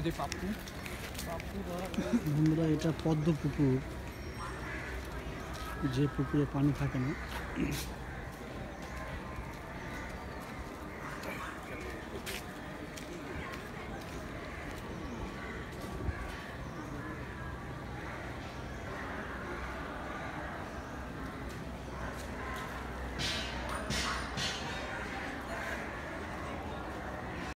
বন্ধুরা এটা পদ্ম পুকুর যে পুকুরে পানি থাকে না